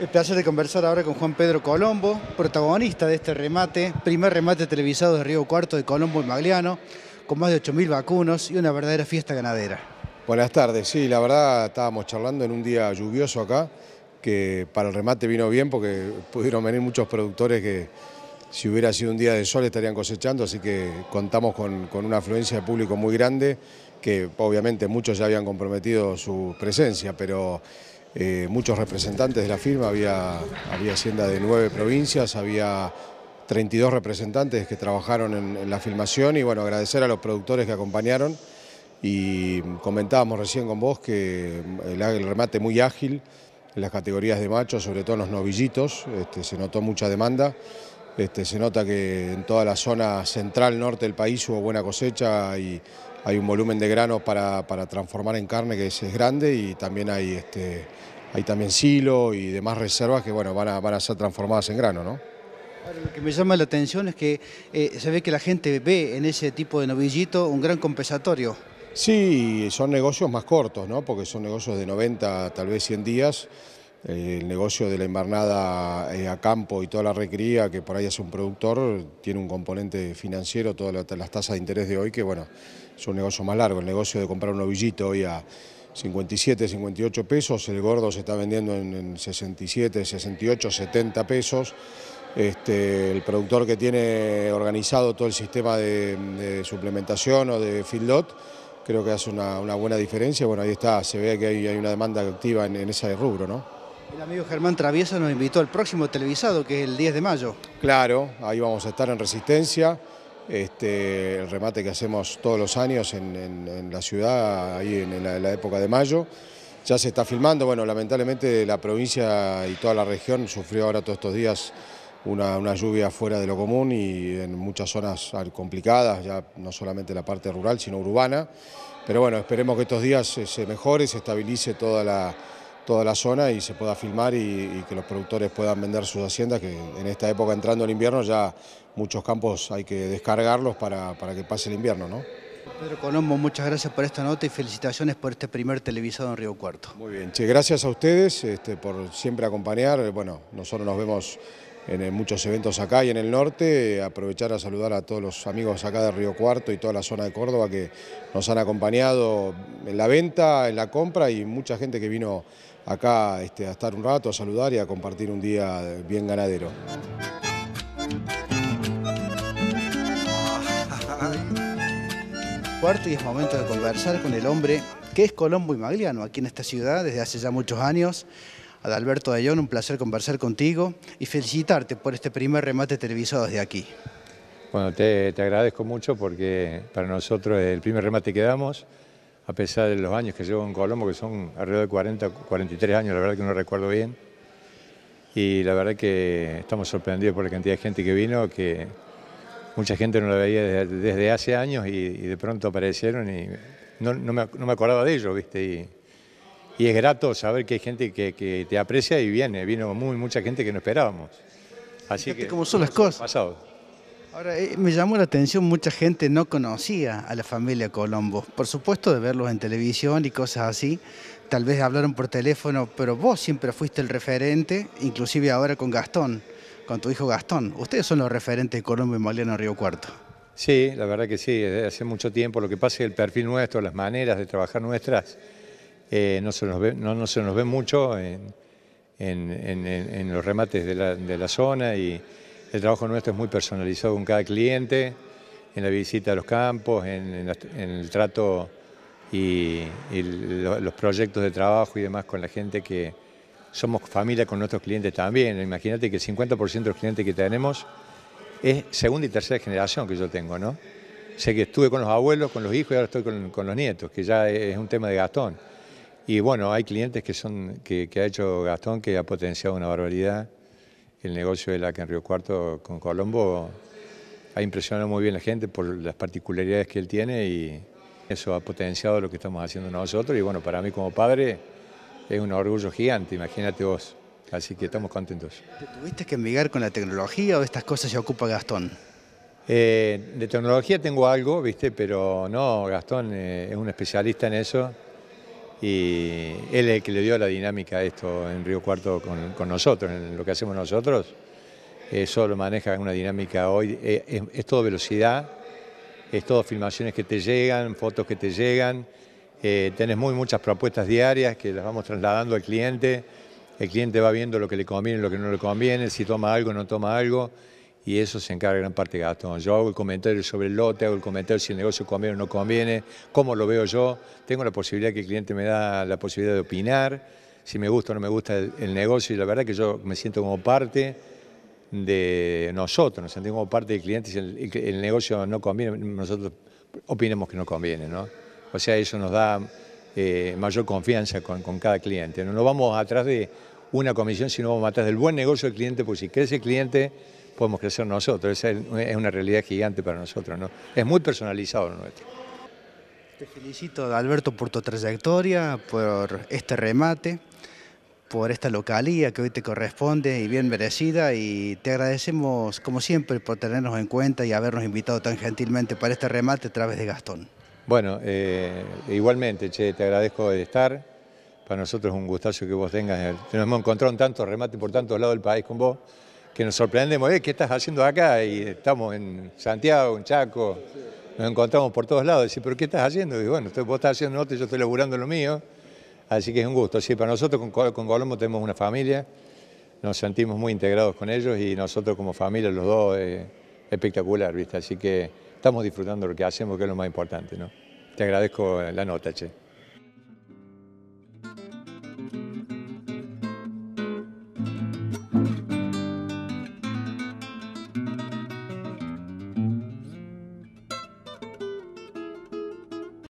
El placer de conversar ahora con Juan Pedro Colombo, protagonista de este remate, primer remate televisado de Río Cuarto de Colombo y Magliano, con más de 8.000 vacunos y una verdadera fiesta ganadera. Buenas tardes, sí, la verdad estábamos charlando en un día lluvioso acá, que para el remate vino bien porque pudieron venir muchos productores que si hubiera sido un día de sol estarían cosechando, así que contamos con, con una afluencia de público muy grande, que obviamente muchos ya habían comprometido su presencia, pero eh, muchos representantes de la firma, había, había hacienda de nueve provincias, había 32 representantes que trabajaron en, la filmación y bueno, agradecer a los productores que acompañaron y comentábamos recién con vos que mm, el, remate muy ágil en las categorías de machos, sobre todo en los novillitos, este, se notó mucha demanda, este, se nota que en toda la zona central norte del país hubo buena cosecha y hay un volumen de grano para, transformar en carne que es, grande y también hay, este, hay también silo y demás reservas que bueno, van, a, ser transformadas en grano. ¿no? lo que me llama la atención es que eh, se ve que la gente ve en ese tipo de novillito un gran compensatorio. Sí, son negocios más cortos, ¿no? porque son negocios de 90, tal vez 100 días el negocio de la embarnada eh, a campo y toda la recría que por ahí hace un productor tiene un componente financiero, todas las tasas de interés de hoy, que bueno, es un negocio más largo. El negocio de comprar un ovillito hoy a 57, 58 pesos, el gordo se está vendiendo en, 67, 68, 70 pesos. Este, el productor que tiene organizado todo el sistema de, suplementación o de fillot creo que hace una, buena diferencia. Bueno, ahí está, se ve que hay, una demanda activa en, en ese rubro, ¿no? El amigo Germán Traviesa nos invitó al próximo televisado, que es el 10 de mayo. Claro, ahí vamos a estar en Resistencia. Este, el remate que hacemos todos los años en, la ciudad, ahí en la, época de mayo. Ya se está filmando, bueno, lamentablemente la provincia y toda la región sufrió ahora todos estos días una, lluvia fuera de lo común y en muchas zonas complicadas, ya no solamente la parte rural, sino urbana. Pero bueno, esperemos que estos días se mejore, se estabilice toda la toda la zona y se pueda filmar y, que los productores puedan vender sus haciendas, que en esta época entrando el invierno ya muchos campos hay que descargarlos para, para que pase el invierno. ¿no? Pedro Colombo, muchas gracias por esta nota y felicitaciones por este primer televisado en Río Cuarto. Muy bien, che, gracias a ustedes este, por siempre acompañar. Bueno, nosotros nos vemos en muchos eventos acá y en el norte, aprovechar a saludar a todos los amigos acá de Río Cuarto y toda la zona de Córdoba que nos han acompañado en la venta, en la compra y mucha gente que vino acá este, a estar un rato, a saludar y a compartir un día bien ganadero. Cuarto y es momento de conversar con el hombre que es Colombo y Magliano, aquí en esta ciudad desde hace ya muchos años. Adalberto Ayón, un placer conversar contigo y felicitarte por este primer remate televisado desde aquí. Bueno, te, agradezco mucho porque para nosotros es el primer remate que damos, a pesar de los años que llevo en Colombo, que son alrededor de 40, 43 años, la verdad que no recuerdo bien. Y la verdad que estamos sorprendidos por la cantidad de gente que vino, que mucha gente no la veía desde, hace años y, y, de pronto aparecieron y no, me, no me acordaba de ellos, ¿viste? Y, y es grato saber que hay gente que, te aprecia y viene, vino muy, mucha gente que no esperábamos. Así que como son las cosas. Pasado. Ahora, eh, me llamó la atención, mucha gente no conocía a la familia Colombo, por supuesto de verlos en televisión y cosas así, tal vez hablaron por teléfono, pero vos siempre fuiste el referente, inclusive ahora con Gastón, con tu hijo Gastón. Ustedes son los referentes de Colombo y Mariano Río Cuarto. Sí, la verdad que sí, desde hace mucho tiempo. Lo que pasa es que el perfil nuestro, las maneras de trabajar nuestras, eh, no, se nos ve, mucho en, los remates de la, zona y el trabajo nuestro es muy personalizado con cada cliente, en la visita a los campos, en, el trato y, los proyectos de trabajo y demás con la gente que somos familia con nuestros clientes también. Imagínate que el 50% de los clientes que tenemos es segunda y tercera generación que yo tengo, ¿no? Sé que estuve con los abuelos, con los hijos y ahora estoy con, con los nietos, que ya es un tema de Gastón. Y bueno, hay clientes que, son, que, ha hecho Gastón que ha potenciado una barbaridad. El negocio de la que en Río Cuarto con Colombo ha impresionado muy bien a la gente por las particularidades que él tiene y eso ha potenciado lo que estamos haciendo nosotros. Y bueno, para mí como padre es un orgullo gigante, imagínate vos. Así que estamos contentos. ¿Tuviste que envigar con la tecnología o estas cosas se ocupa Gastón? Eh, de tecnología tengo algo, ¿viste? Pero no, Gastón eh, es un especialista en eso y él es el que le dio la dinámica a esto en Río Cuarto con, nosotros, en lo que hacemos nosotros. Eso eh, lo maneja una dinámica hoy, eh, es, todo velocidad, es todo filmaciones que te llegan, fotos que te llegan, eh, tenés muy muchas propuestas diarias que las vamos trasladando al cliente, el cliente va viendo lo que le conviene, lo que no le conviene, si toma algo, no toma algo, y eso se encarga gran parte de Gastón. Yo hago el comentario sobre el lote, hago el comentario si el negocio conviene o no conviene, cómo lo veo yo, tengo la posibilidad que el cliente me da la posibilidad de opinar, si me gusta o no me gusta el, negocio, y la verdad que yo me siento como parte de nosotros, nos sentimos como parte del cliente, si el, negocio no conviene, nosotros opinemos que no conviene, ¿no? O sea, eso nos da eh, mayor confianza con, cada cliente. No, vamos atrás de una comisión, sino vamos atrás del buen negocio del cliente, porque si crece el cliente podemos crecer nosotros. Es una realidad gigante para nosotros, ¿no? Es muy personalizado lo nuestro. Te felicito, Alberto, por tu trayectoria, por este remate, por esta localía que hoy te corresponde y bien merecida. Y te agradecemos, como siempre, por tenernos en cuenta y habernos invitado tan gentilmente para este remate a través de Gastón. Bueno, eh, igualmente, che, te agradezco de estar. Para nosotros es un gustazo que vos tengas. Eh, nos hemos encontrado en tantos remates por tantos lados del país con vos que nos sorprendemos, eh, ¿qué estás haciendo acá? Y estamos en Santiago, en Chaco, nos encontramos por todos lados. Dice, ¿pero qué estás haciendo? Y bueno, vos estás haciendo y yo estoy laburando lo mío. Así que es un gusto. Sí, para nosotros con, con Colombo tenemos una familia, nos sentimos muy integrados con ellos y nosotros como familia, los dos, es eh, espectacular, ¿viste? Así que estamos disfrutando lo que hacemos, que es lo más importante, ¿no? Te agradezco la nota, che.